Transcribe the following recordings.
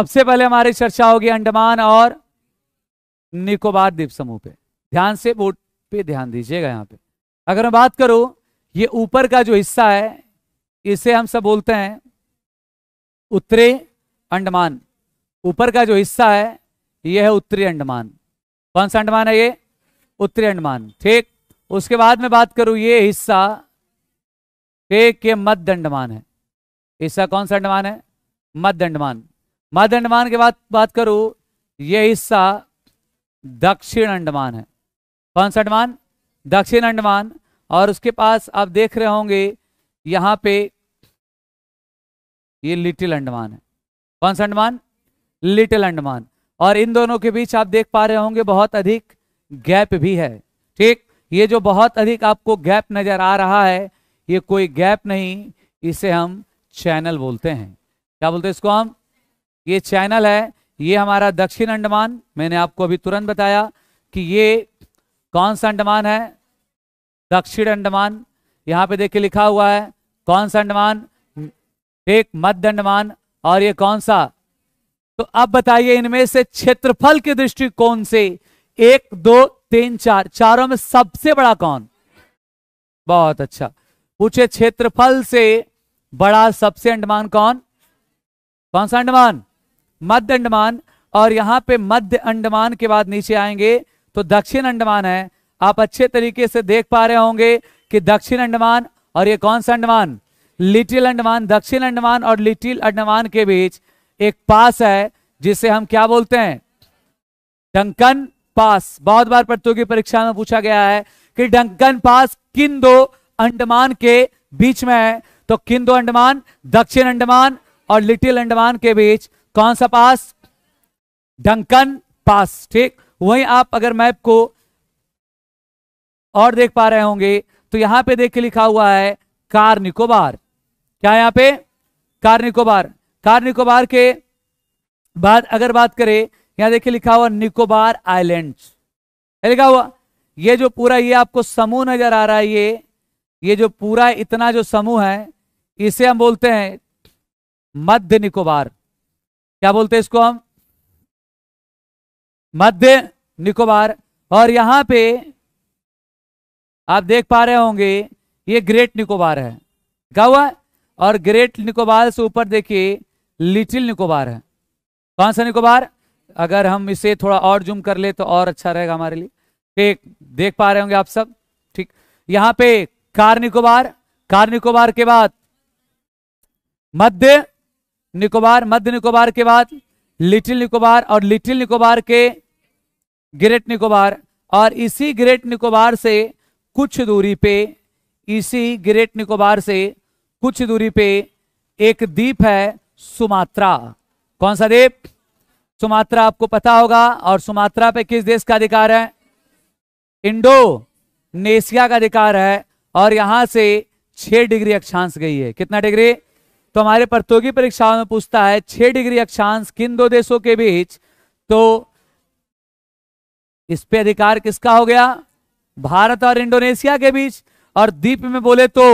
सबसे पहले हमारी चर्चा होगी अंडमान और निकोबार द्वीप समूह पे ध्यान से बोर्ड पे ध्यान दीजिएगा यहाँ पे अगर मैं बात करूं ये ऊपर का जो हिस्सा है इसे हम सब बोलते हैं उत्तरी अंडमान ऊपर का जो हिस्सा है यह है उत्तरी अंडमान कौन सा अंडमान है ये उत्तरी अंडमान ठीक उसके बाद में बात करूं ये हिस्सा ठीक ये मध्य अंडमान है हिस्सा कौन सा अंडमान है मध्य अंडमान मध्य अंडमान के बाद बात करूं ये हिस्सा दक्षिण अंडमान है कौन सा अंडमान दक्षिण अंडमान और उसके पास आप देख रहे होंगे यहां पे ये लिटिल अंडमान है कौन सा अंडमान लिटिल अंडमान और इन दोनों के बीच आप देख पा रहे होंगे बहुत अधिक गैप भी है ठीक ये जो बहुत अधिक आपको गैप नजर आ रहा है ये कोई गैप नहीं इसे हम चैनल बोलते हैं क्या बोलते हैं इसको हम ये चैनल है ये हमारा दक्षिण अंडमान मैंने आपको अभी तुरंत बताया कि ये कौन सा अंडमान है दक्षिण अंडमान यहाँ पे देखिए लिखा हुआ है कौन सा अंडमान एक मध्य अंडमान और ये कौन सा तो अब बताइए इनमें से क्षेत्रफल की दृष्टि कौन से एक दो तीन चार चारों में सबसे बड़ा कौन बहुत अच्छा पूछे क्षेत्रफल से बड़ा सबसे अंडमान कौन कौन सा अंडमान मध्य अंडमान और यहां पे मध्य अंडमान के बाद नीचे आएंगे तो दक्षिण अंडमान है आप अच्छे तरीके से देख पा रहे होंगे कि दक्षिण अंडमान और ये कौन सा अंडमान लिटिल अंडमान दक्षिण अंडमान और लिटिल अंडमान के बीच एक पास है जिसे हम क्या बोलते हैं डंकन पास बहुत बार प्रतियोगी परीक्षा में पूछा गया है कि डंकन पास किन दो अंडमान के बीच में है तो किन दो अंडमान दक्षिण अंडमान और लिटिल अंडमान के बीच कौन सा पास डंकन पास ठीक वहीं आप अगर मैप को और देख पा रहे होंगे तो यहां पे देख के लिखा हुआ है कार निकोबार क्या यहां पे कार निकोबार कार निकोबार के बाद अगर बात करें यहां देखिए लिखा हुआ निकोबार आइलैंड लिखा हुआ ये जो पूरा ये आपको समूह नजर आ रहा है ये ये जो पूरा इतना जो समूह है इसे हम बोलते हैं मध्य निकोबार क्या बोलते हैं इसको हम मध्य निकोबार और यहां पे आप देख पा रहे होंगे ये ग्रेट निकोबार है क्या हुआ और ग्रेट निकोबार से ऊपर देखिए लिटिल निकोबार है कौन सा निकोबार अगर हम इसे थोड़ा और जूम कर ले तो और अच्छा रहेगा हमारे लिए एक देख पा रहे होंगे आप सब ठीक यहां पे कार निकोबार कार निकोबार के बाद मध्य निकोबार मध्य निकोबार के बाद लिटिल निकोबार और लिटिल निकोबार के ग्रेट निकोबार और इसी ग्रेट निकोबार से कुछ दूरी पे इसी ग्रेट निकोबार से कुछ दूरी पे एक द्वीप है सुमात्रा कौन सा द्वीप सुमात्रा आपको पता होगा और सुमात्रा पे किस देश का अधिकार है इंडो नेशिया का अधिकार है और यहां से छह डिग्री अक्षांश गई है कितना डिग्री तो हमारे प्रतियोगी परीक्षाओं में पूछता है छह डिग्री अक्षांश किन दो देशों के बीच तो इस पे अधिकार किसका हो गया भारत और इंडोनेशिया के बीच और द्वीप में बोले तो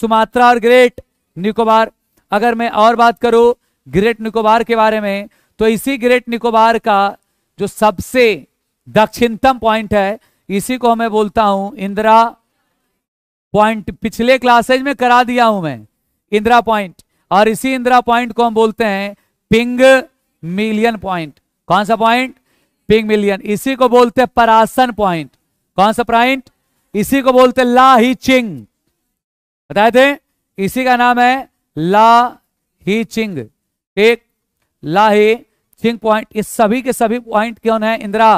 सुमात्रा और ग्रेट निकोबार अगर मैं और बात करूं ग्रेट निकोबार के बारे में तो इसी ग्रेट निकोबार का जो सबसे दक्षिणतम पॉइंट है इसी को मैं बोलता हूं इंदिरा पॉइंट पिछले क्लासेज में करा दिया हूं मैं इंदिरा पॉइंट और इसी इंदिरा पॉइंट को हम बोलते हैं पिंग मिलियन पॉइंट कौन सा पॉइंट पिंग मिलियन इसी को बोलते हैं परासन पॉइंट कौन सा पॉइंट इसी को बोलते ला ही चिंग बताए थे इसी का नाम है ला ही चिंग एक ला ही चिंग पॉइंट इस सभी के सभी पॉइंट क्यों है इंदिरा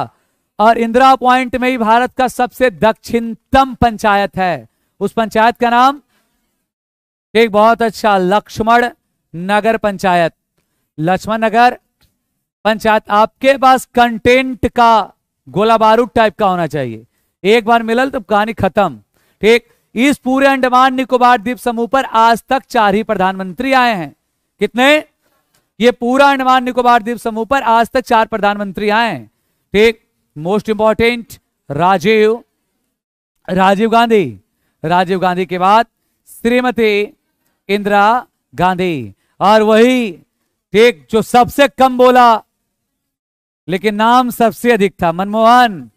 और इंदिरा पॉइंट में ही भारत का सबसे दक्षिणतम पंचायत है उस पंचायत का नाम एक बहुत अच्छा लक्ष्मण नगर पंचायत लक्ष्मण नगर पंचायत आपके पास कंटेंट का गोला बारूद टाइप का होना चाहिए एक बार मिलल तो कहानी खत्म ठीक इस पूरे अंडमान निकोबार द्वीप समूह पर आज तक चार ही प्रधानमंत्री आए हैं कितने ये पूरा अंडमान निकोबार द्वीप समूह पर आज तक चार प्रधानमंत्री आए हैं ठीक मोस्ट इंपॉर्टेंट राजीव राजीव गांधी राजीव गांधी के बाद श्रीमती इंदिरा गांधी और वही एक जो सबसे कम बोला लेकिन नाम सबसे अधिक था मनमोहन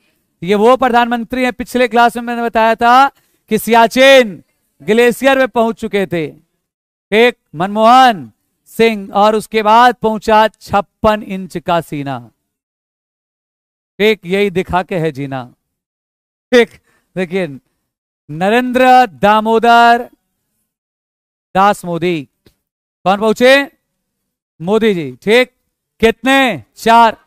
ये वो प्रधानमंत्री हैं पिछले क्लास में मैंने बताया था कि सियाचिन ग्लेशियर में पहुंच चुके थे एक मनमोहन सिंह और उसके बाद पहुंचा छप्पन इंच का सीना एक यही दिखा के है जीना एक लेकिन नरेंद्र दामोदर दास मोदी कौन पहुंचे मोदी जी ठीक कितने चार